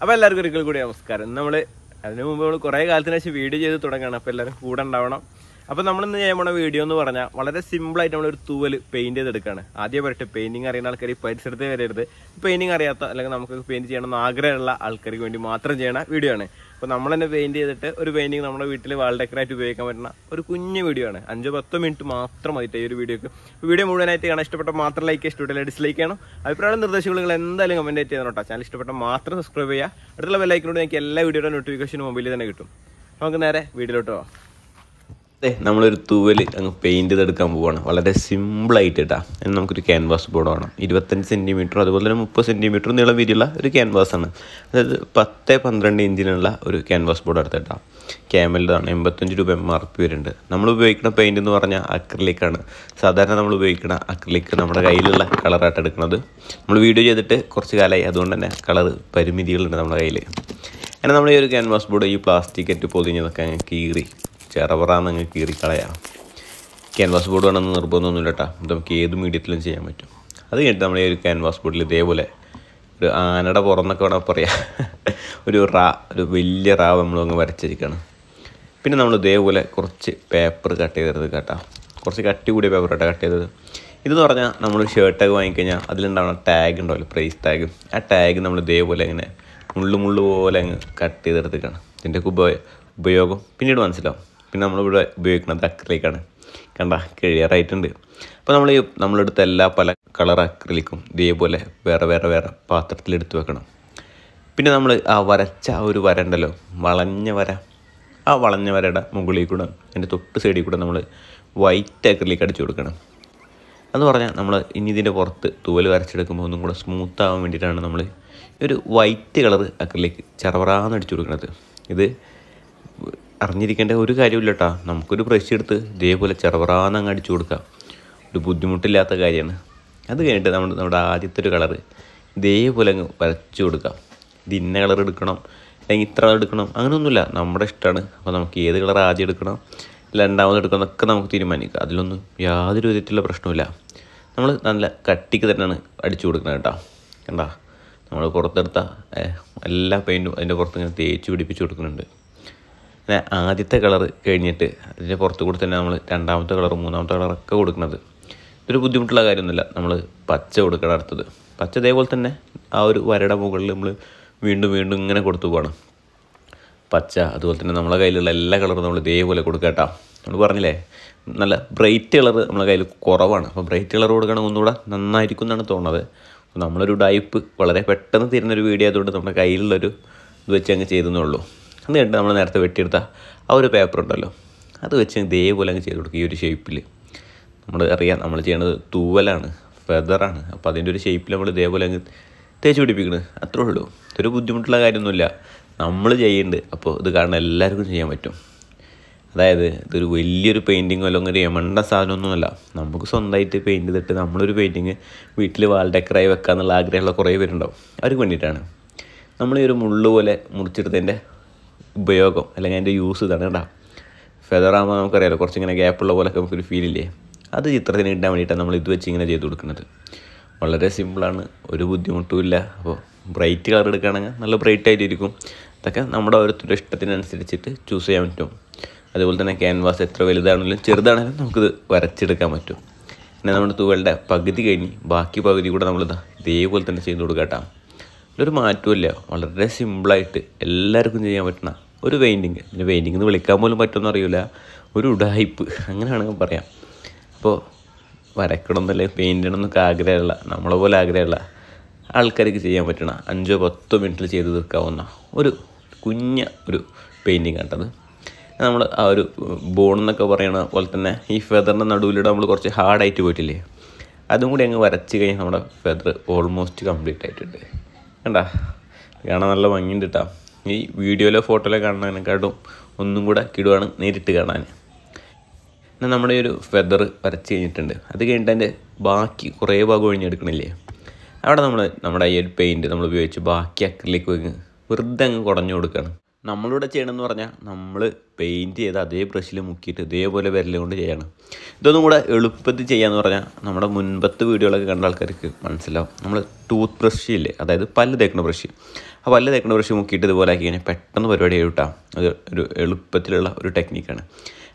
അപ്പോൾ എല്ലാവർക്കും ഒരിക്കൽ കൂടി നമസ്കാരം നമ്മൾ അതിനു മുമ്പ് നമ്മൾ കുറേ കാലത്തിനു ശേഷം വീഡിയോ ചെയ്ത് തുടങ്ങണം അപ്പോൾ എല്ലാവരും കൂടെ ഉണ്ടാവണം അപ്പോൾ ഇന്ന് ചെയ്യാൻ പോണ വീഡിയോ എന്ന് പറഞ്ഞാൽ വളരെ സിമ്പിൾ ആയിട്ട് നമ്മളൊരു തൂവൽ ചെയ്ത് ചെയ്തെടുക്കുകയാണ് ആദ്യം പറയട്ടെ പെയിൻറ്റിങ് അറിയുന്ന ആൾക്കാർ ഈ പരിസരത്ത് വരരുത് പെയിൻറ്റിങ് അറിയാത്ത അല്ലെങ്കിൽ നമുക്ക് പെയിന്റ് ചെയ്യണമെന്ന് ആഗ്രഹമുള്ള ആൾക്കാർക്ക് വേണ്ടി മാത്രം ചെയ്യണ വീഡിയോ ആണ് അപ്പോൾ നമ്മൾ തന്നെ പെയിന്റ് ചെയ്തിട്ട് ഒരു പെയിന്റിംഗ് നമ്മുടെ വീട്ടിൽ വാൾ ഡെക്കറായിട്ട് ഉപയോഗിക്കാൻ പറ്റുന്ന ഒരു കുഞ്ഞു വീഡിയോ ആണ് അഞ്ചോ പത്തോ മിനിറ്റ് മാത്രം മതിട്ട് ഈ ഒരു വീഡിയോക്ക് വീഡിയോ മുഴുവനായിട്ട് കാണാൻ ഇഷ്ടപ്പെട്ട മാത്രം ലൈക്ക് ഇഷ്ടപ്പെട്ടില്ല ഡിസ്ലൈക്ക് ചെയ്യണം അഭിപ്രായം നിർദ്ദേശങ്ങൾ എന്തായാലും കമന്റ് ചെയ്യണം കേട്ടോ ചാനൽ ഇഷ്ടപ്പെട്ട മാത്രം സബ്സ്ക്രൈബ് ചെയ്യുക അടുത്തുള്ള ബെല്ലൈക്കിനോട് എനിക്ക് എല്ലാ വീഡിയോയുടെ നോട്ടിഫിക്കേഷനും മൊബൈലിൽ തന്നെ കിട്ടും നമുക്ക് നേരെ വീഡിയോയിലോട്ട് പോവാം നമ്മളൊരു തൂവൽ അങ്ങ് പെയിൻറ്റ് ചെയ്തെടുക്കാൻ പോവുകയാണ് വളരെ സിമ്പിളായിട്ട് കേട്ടോ അതിന് നമുക്കൊരു ക്യാൻവാസ് ബോർഡ് വേണം ഇരുപത്തഞ്ച് സെൻറ്റിമീറ്റർ അതുപോലെ തന്നെ മുപ്പത് സെൻറ്റിമീറ്റർ നീളം വീതിയുള്ള ഒരു ക്യാൻവാസാണ് അതായത് പത്ത് പന്ത്രണ്ട് ഇഞ്ചിനുള്ള ഒരു ക്യാൻവാസ് ബോർഡ് എടുത്തേട്ടാ ക്യാമലിതാണ് എൺപത്തഞ്ച് രൂപ എം ആർ പി വരുന്നുണ്ട് നമ്മൾ ഉപയോഗിക്കുന്ന പെയിൻ്റ് എന്ന് പറഞ്ഞാൽ അക്രലിക്കാണ് സാധാരണ നമ്മൾ ഉപയോഗിക്കുന്ന അക്രലിക്ക് നമ്മുടെ കയ്യിലുള്ള കളറായിട്ട് എടുക്കുന്നത് നമ്മൾ വീഡിയോ ചെയ്തിട്ട് കുറച്ച് കാലമായി അതുകൊണ്ട് തന്നെ കളർ പരിമിതികളുണ്ട് നമ്മുടെ കയ്യിൽ അങ്ങനെ നമ്മൾ ഈ ഒരു ക്യാൻവാസ് ബോർഡ് ഈ പ്ലാസ്റ്റിക് എറ്റ് പൊതിഞ്ഞതൊക്കെ കീറി ചെറവറാന്ന് അങ്ങ് കീറിക്കളയാം ക്യാൻവാസ് ബോർഡ് വേണമെന്ന് നിർബന്ധമൊന്നുമില്ല കേട്ടോ നമുക്ക് ഏത് മീഡിയത്തിലും ചെയ്യാൻ പറ്റും അത് കഴിഞ്ഞിട്ട് നമ്മൾ ഈ ഒരു ക്യാൻവാസ് ബോർഡിൽ ഇതേപോലെ ഒരു ആനയുടെ പുറന്നൊക്കെ വേണം പറയാം ഒരു റാ ഒരു വലിയ റാവ് നമ്മൾ അങ്ങ് വരച്ചിരിക്കണം പിന്നെ നമ്മൾ ഇതേപോലെ കുറച്ച് പേപ്പർ കട്ട് ചെയ്തെടുത്ത് കേട്ടോ കുറച്ച് കട്ടി കൂടിയ പേപ്പർ കേട്ടോ കട്ട് ചെയ്തത് ഇതെന്ന് പറഞ്ഞാൽ നമ്മൾ ഷർട്ടൊക്കെ വാങ്ങിക്കഴിഞ്ഞാൽ അതിലുണ്ടാവുന്ന ടാഗ് ഉണ്ടാവില്ല പ്രൈസ് ടാഗ് ആ ടാഗ് നമ്മൾ ഇതേപോലെ ഇങ്ങനെ മുള്ളു മുള്ളു പോലെ അങ്ങ് കട്ട് ചെയ്തെടുത്തേക്കാണ് ഇതിൻ്റെയൊക്കെ ഉപയോഗം പിന്നീട് മനസ്സിലാവും പിന്നെ നമ്മളിവിടെ ഉപയോഗിക്കുന്നത് അക്രിലിക്കാണ് കണ്ട ക്ലിയറായിട്ടുണ്ട് അപ്പോൾ നമ്മൾ ഈ നമ്മളെടുത്ത എല്ലാ പല കളർ അക്രിലിക്കും ഇതേപോലെ വേറെ വേറെ വേറെ പാത്രത്തിൽ എടുത്തു വെക്കണം പിന്നെ നമ്മൾ ആ വരച്ച ആ ഒരു വര ഉണ്ടല്ലോ വളഞ്ഞ വര ആ വളഞ്ഞ വരയുടെ മുകളിൽ കൂടെ അതിൻ്റെ തൊട്ട് സൈഡിൽ കൂടെ നമ്മൾ വൈറ്റ് അക്രലിക്ക് അടിച്ചു കൊടുക്കണം എന്ന് പറഞ്ഞാൽ നമ്മൾ ഇനി ഇതിൻ്റെ പുറത്ത് തൂവൽ വരച്ചെടുക്കുമ്പോൾ ഒന്നും കൂടെ സ്മൂത്ത് ആവാൻ വേണ്ടിയിട്ടാണ് നമ്മൾ ഒരു വൈറ്റ് കളർ അക്രലിക്ക് ചറവറാന്ന് അടിച്ചു കൊടുക്കുന്നത് ഇത് അറിഞ്ഞിരിക്കേണ്ട ഒരു കാര്യമില്ല കേട്ടോ നമുക്കൊരു ബ്രഷ് എടുത്ത് ഇതേപോലെ ചെറുപറാന്ന് അങ്ങ് അടിച്ചു കൊടുക്കാം ഒരു ബുദ്ധിമുട്ടില്ലാത്ത കാര്യമാണ് അത് കഴിഞ്ഞിട്ട് നമ്മൾ നമ്മുടെ ആദ്യത്തെ ഒരു കളറ് ഇതേപോലെ അങ്ങ് വരച്ചു കൊടുക്കാം ഇത് ഇന്ന കളർ എടുക്കണം അല്ലെങ്കിൽ ഇത്ര എടുക്കണം അങ്ങനെയൊന്നുമില്ല നമ്മുടെ ഇഷ്ടമാണ് അപ്പോൾ നമുക്ക് ഏത് കളർ ആദ്യം എടുക്കണം രണ്ടാമത് എടുക്കണം എന്നൊക്കെ നമുക്ക് തീരുമാനിക്കാം അതിലൊന്നും യാതൊരു വിധത്തിലുള്ള പ്രശ്നമില്ല നമ്മൾ നല്ല കട്ടിക്ക് തന്നെയാണ് അടിച്ചു കൊടുക്കുന്നത് കേട്ടോ കണ്ടാ നമ്മൾ പുറത്തെടുത്ത എല്ലാ പെയിൻറ്റും അതിൻ്റെ പുറത്ത് ഇങ്ങനെ തേച്ച് പിടിപ്പിച്ച് കൊടുക്കുന്നുണ്ട് പിന്നെ ആദ്യത്തെ കളർ കഴിഞ്ഞിട്ട് അതിൻ്റെ പുറത്ത് കൂടി തന്നെ നമ്മൾ രണ്ടാമത്തെ കളർ മൂന്നാമത്തെ കളറൊക്കെ കൊടുക്കുന്നത് ഇതൊരു ബുദ്ധിമുട്ടുള്ള കാര്യമൊന്നുമില്ല നമ്മൾ പച്ച കൊടുക്കണം അടുത്തത് പച്ച ഇതേപോലെ തന്നെ ആ ഒരു വരയുടെ മുകളിൽ നമ്മൾ വീണ്ടും വീണ്ടും ഇങ്ങനെ കൊടുത്തു പോകണം പച്ച അതുപോലെ തന്നെ നമ്മളെ കയ്യിലുള്ള എല്ലാ കളറും നമ്മൾ ഇതേപോലെ കൊടുക്കുക കേട്ടോ നമ്മൾ പറഞ്ഞില്ലേ നല്ല ബ്രൈറ്റ് കളർ നമ്മളെ കയ്യിൽ കുറവാണ് അപ്പോൾ ബ്രൈറ്റ് കളർ കൊടുക്കുകയാണെങ്കിൽ ഒന്നുകൂടെ നന്നായിരിക്കും എന്നാണ് തോന്നുന്നത് നമ്മളൊരു ഡൈപ്പ് വളരെ പെട്ടെന്ന് തീരുന്നൊരു വീഡിയോ ആയതുകൊണ്ട് നമ്മുടെ കയ്യിലുള്ളൊരു ഇത് വെച്ച് അങ്ങ് ചെയ്തെന്നുള്ളൂ എന്നിട്ട് നമ്മൾ നേരത്തെ വെട്ടിയെടുത്ത ആ ഒരു പേപ്പർ ഉണ്ടല്ലോ അത് വെച്ച് ഇതേപോലെ അങ്ങ് ചെയ്ത് കൊടുക്കും ഈ ഒരു ഷേപ്പിൽ നമ്മൾ അറിയാം നമ്മൾ ചെയ്യണത് തൂവലാണ് ഫെദറാണ് അപ്പോൾ അതിൻ്റെ ഒരു ഷേപ്പിൽ നമ്മൾ ഇതേപോലെ അങ്ങ് തേച്ച് പിടിപ്പിക്കുന്നത് അത്രേ ഉള്ളൂ ഇതൊരു ബുദ്ധിമുട്ടുള്ള കാര്യമൊന്നുമില്ല നമ്മൾ ചെയ്യുന്നുണ്ട് അപ്പോൾ ഇത് കാരണം എല്ലാവർക്കും ചെയ്യാൻ പറ്റും അതായത് ഇതൊരു വലിയൊരു പെയിൻറ്റിങ്ങോ അല്ലെങ്കിൽ ഒരു എമണ്ട സാധനമൊന്നുമല്ല നമുക്ക് സ്വന്തമായിട്ട് പെയിൻറ്റ് ചെയ്തിട്ട് നമ്മളൊരു പെയിൻറ്റിങ് വീട്ടിൽ വാൾ ഡെക്കറായി വെക്കാമെന്നുള്ള ആഗ്രഹമുള്ള കുറേ പേരുണ്ടാവും അവർക്ക് വേണ്ടിയിട്ടാണ് നമ്മൾ ഈ ഒരു മുള്ളു പോലെ മുറിച്ചെടുത്തതിൻ്റെ ഉപയോഗം അല്ലെങ്കിൽ അതിൻ്റെ യൂസ് ഇതാണ് കേട്ടോ ഫെദറാകുമ്പോൾ നമുക്കറിയാലോ കുറച്ച് ഇങ്ങനെ ഗ്യാപ്പുള്ള പോലൊക്കെ നമുക്കൊരു ഇല്ലേ അത് ചിത്രത്തിന് ഇടാൻ വേണ്ടിയിട്ടാണ് നമ്മൾ ഇത് വെച്ച് ഇങ്ങനെ ചെയ്ത് കൊടുക്കുന്നത് വളരെ സിമ്പിളാണ് ഒരു ബുദ്ധിമുട്ടുമില്ല അപ്പോൾ ബ്രൈറ്റ് കളർ എടുക്കുകയാണെങ്കിൽ നല്ല ബ്രൈറ്റ് ആയിട്ടിരിക്കും അതൊക്കെ നമ്മുടെ ഓരോരുത്തരുടെ ഇഷ്ടത്തിനനുസരിച്ചിട്ട് ചൂസ് ചെയ്യാൻ പറ്റും അതുപോലെ തന്നെ ക്യാൻവാസ് എത്ര വലുതാണെങ്കിലും ചെറുതാണെങ്കിലും നമുക്കിത് വരച്ചെടുക്കാൻ പറ്റും പിന്നെ നമ്മുടെ തൂവലിൻ്റെ പകുതി കഴിഞ്ഞ് ബാക്കി പകുതി കൂടെ നമ്മൾ ഇതേപോലെ തന്നെ ചെയ്ത് കൊടുക്കാം ഇതൊരു മാറ്റമില്ല വളരെ സിമ്പിളായിട്ട് എല്ലാവർക്കും ചെയ്യാൻ പറ്റുന്ന ഒരു പെയിൻറ്റിങ് ഇതിന് പെയിൻറ്റിങ് എന്ന് വിളിക്കാൻ പോലും പറ്റുമെന്ന് അറിയില്ല ഒരു ഉടായ്പ് അങ്ങനെ വേണമെങ്കിൽ പറയാം അപ്പോൾ വരക്കണം എന്നല്ലേ പെയിൻ്റ് ചെയ്യണം എന്നൊക്കെ ആഗ്രഹമുള്ള നമ്മളെ പോലെ ആഗ്രഹമുള്ള ആൾക്കാർക്ക് ചെയ്യാൻ പറ്റണ അഞ്ചോ പത്തോ മിനിറ്റിൽ ചെയ്ത് തീർക്കാവുന്ന ഒരു കുഞ്ഞ ഒരു പെയിൻറ്റിങ് കണ്ടത് നമ്മൾ ആ ഒരു ബോൺ എന്നൊക്കെ പറയണ പോലെ തന്നെ ഈ ഫെദറിൻ്റെ നടുവിലൂടെ നമ്മൾ കുറച്ച് ഹാർഡായിട്ട് പോയിട്ടില്ലേ അതും കൂടി അങ്ങ് വരച്ച് കഴിഞ്ഞാൽ നമ്മുടെ ഫെദർ ഓൾമോസ്റ്റ് കംപ്ലീറ്റ് ആയിട്ടുണ്ട് കണ്ടാ കാണാൻ നല്ല ഭംഗിയുണ്ട് കേട്ടോ ഈ വീഡിയോയിലോ ഫോട്ടോയിലോ കാണുന്നതിനെക്കാട്ടും ഒന്നും കൂടെ കിടുവാണ് നേരിട്ട് കാണാൻ പിന്നെ നമ്മുടെ ഒരു ഫെദർ വരച്ച് കഴിഞ്ഞിട്ടുണ്ട് അത് കഴിഞ്ഞിട്ട് അതിൻ്റെ ബാക്കി കുറേ ഭാഗം ഒഴിഞ്ഞെടുക്കണില്ലേ അവിടെ നമ്മൾ നമ്മുടെ ഈ ഒരു പെയിൻറ്റ് നമ്മൾ ഉപയോഗിച്ച് ബാക്കി അക്രിലേക്ക് വെറുതെ അങ്ങ് കുടഞ്ഞു കൊടുക്കുകയാണ് നമ്മളിവിടെ ചെയ്യണമെന്ന് പറഞ്ഞാൽ നമ്മൾ പെയിൻറ്റ് ചെയ്ത് അതേ ബ്രഷിൽ മുക്കിയിട്ട് ഇതേപോലെ വിരൽ കൊണ്ട് ചെയ്യണം ഇതൊന്നും കൂടെ എളുപ്പത്തിൽ ചെയ്യാമെന്ന് പറഞ്ഞാൽ നമ്മുടെ മുൻപത്തെ വീഡിയോകളൊക്കെ കണ്ട ആൾക്കാർക്ക് മനസ്സിലാവും നമ്മൾ ടൂത്ത് ബ്രഷ് ഇല്ലേ അതായത് പല്ല് തേക്കുന്ന ബ്രഷ് ആ പല്ല് തേക്കുന്ന ബ്രഷ് മുക്കിയിട്ട് ഇതുപോലെ ആക്കി കഴിഞ്ഞാൽ പെട്ടെന്ന് പരിപാടി കിട്ടാം അത് ഒരു എളുപ്പത്തിലുള്ള ഒരു ടെക്നിക്കാണ്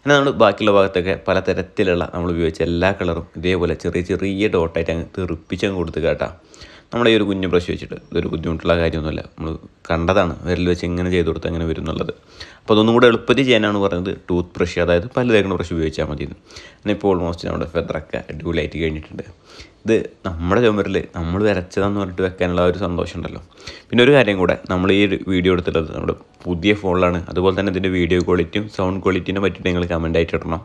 എന്നാൽ നമ്മൾ ബാക്കിയുള്ള ഭാഗത്തൊക്കെ പലതരത്തിലുള്ള നമ്മൾ ഉപയോഗിച്ച എല്ലാ കളറും ഇതേപോലെ ചെറിയ ചെറിയ ഡോട്ടായിട്ട് അങ്ങ് തെറിപ്പിച്ചങ്ങ് കൊടുത്ത് കേട്ടോ നമ്മുടെ ഈ ഒരു കുഞ്ഞു ബ്രഷ് വെച്ചിട്ട് ഇതൊരു ബുദ്ധിമുട്ടുള്ള കാര്യമൊന്നുമല്ല നമ്മൾ കണ്ടതാണ് വിരൽ വെച്ച് എങ്ങനെ ചെയ്ത് കൊടുത്ത് എങ്ങനെ വരും എന്നുള്ളത് അപ്പോൾ അതൊന്നും കൂടെ എളുപ്പത്തിൽ ചെയ്യാനാണ് പറഞ്ഞത് ടൂത്ത് ബ്രഷ് അതായത് പലതരങ്ങൾ ബ്രഷ് ഉപയോഗിച്ചാൽ മതി എന്ന് ഇപ്പോൾ ഓൾമോസ്റ്റ് നമ്മുടെ ഫെദറൊക്കെ അടിപൊളിയായിട്ട് കഴിഞ്ഞിട്ടുണ്ട് ഇത് നമ്മുടെ ചുമരിൽ നമ്മൾ വരച്ചതെന്ന് പറഞ്ഞിട്ട് വെക്കാനുള്ള ഒരു സന്തോഷം ഉണ്ടല്ലോ പിന്നെ ഒരു കാര്യം കൂടെ നമ്മൾ ഈ ഒരു വീഡിയോ എടുത്തിട്ടുള്ളത് നമ്മുടെ പുതിയ ഫോണിലാണ് അതുപോലെ തന്നെ ഇതിൻ്റെ വീഡിയോ ക്വാളിറ്റിയും സൗണ്ട് ക്വാളിറ്റിയും പറ്റിയിട്ട് നിങ്ങൾ കമൻ്റ് ആയിട്ട് ഇടണം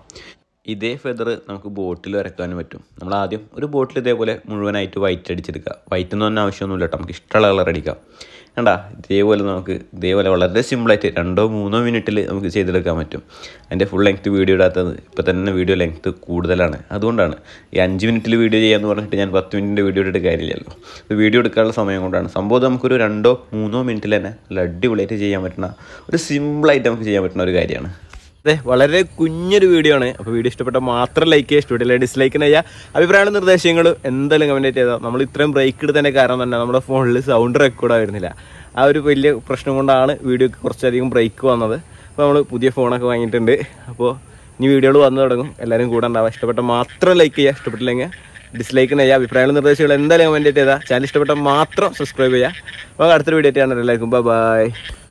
ഇതേ ഫെദർ നമുക്ക് ബോട്ടിൽ വരയ്ക്കാനും പറ്റും നമ്മൾ ആദ്യം ഒരു ബോട്ടിൽ ഇതേപോലെ മുഴുവനായിട്ട് വൈറ്റ് അടിച്ചെടുക്കുക വൈറ്റ് എന്ന് പറഞ്ഞ ആവശ്യമൊന്നുമില്ല കേട്ടോ നമുക്ക് ഇഷ്ടമുള്ള കളർ അടിക്കാം കണ്ടാ ഇതേപോലെ നമുക്ക് ഇതേപോലെ വളരെ സിമ്പിളായിട്ട് രണ്ടോ മൂന്നോ മിനിറ്റിൽ നമുക്ക് ചെയ്തെടുക്കാൻ പറ്റും അതിൻ്റെ ഫുൾ ലെങ്ത് വീഡിയോ ഇടാത്തത് ഇപ്പോൾ തന്നെ വീഡിയോ ലെങ്ത് കൂടുതലാണ് അതുകൊണ്ടാണ് ഈ അഞ്ച് മിനിറ്റിൽ വീഡിയോ ചെയ്യാമെന്ന് പറഞ്ഞിട്ട് ഞാൻ പത്ത് മിനിറ്റിൻ്റെ വീഡിയോ എടുത്ത് കാര്യമില്ലല്ലോ അത് വീഡിയോ എടുക്കാനുള്ള സമയം കൊണ്ടാണ് സംഭവം നമുക്കൊരു രണ്ടോ മൂന്നോ മിനിറ്റിൽ തന്നെ നല്ല അടിപൊളിയായിട്ട് ചെയ്യാൻ പറ്റുന്ന ഒരു സിമ്പിളായിട്ട് നമുക്ക് ചെയ്യാൻ പറ്റുന്ന ഒരു കാര്യമാണ് വളരെ കുഞ്ഞൊരു വീഡിയോ ആണ് അപ്പോൾ വീഡിയോ ഇഷ്ടപ്പെട്ട മാത്രം ലൈക്ക് ചെയ്യുക ഇഷ്ടപ്പെട്ടില്ല ഡിസ്ലൈക്ക് ചെയ്യുക അഭിപ്രായങ്ങളും നിർദ്ദേശങ്ങൾ എന്തായാലും കമൻറ്റ് ചെയ്താൽ നമ്മൾ ഇത്രയും ബ്രേക്ക് എടുത്തതിൻ്റെ കാരണം തന്നെ നമ്മുടെ ഫോണിൽ സൗണ്ട് റെക്കോർഡ് ആയിരുന്നില്ല ആ ഒരു വലിയ പ്രശ്നം കൊണ്ടാണ് വീഡിയോക്ക് കുറച്ചധികം ബ്രേക്ക് വന്നത് അപ്പോൾ നമ്മൾ പുതിയ ഫോണൊക്കെ വാങ്ങിയിട്ടുണ്ട് അപ്പോൾ ഇനി വീഡിയോകൾ വന്നു തുടങ്ങും എല്ലാവരും കൂടെ ഉണ്ടാവുക ഇഷ്ടപ്പെട്ട മാത്രം ലൈക്ക് ചെയ്യുക ഇഷ്ടപ്പെട്ടില്ലെങ്കിൽ ഡിസ്ലൈക്ക് ചെയ്യുക അഭിപ്രായങ്ങളും നിർദ്ദേശങ്ങൾ എന്തായാലും കമൻറ്റ് ചെയ്താൽ ചാനൽ ഇഷ്ടപ്പെട്ട മാത്രം സബ്സ്ക്രൈബ് ചെയ്യുക അപ്പോൾ അടുത്തൊരു വീഡിയോ ആയിട്ട് കാണാൻ എല്ലാവർക്കും ബൈ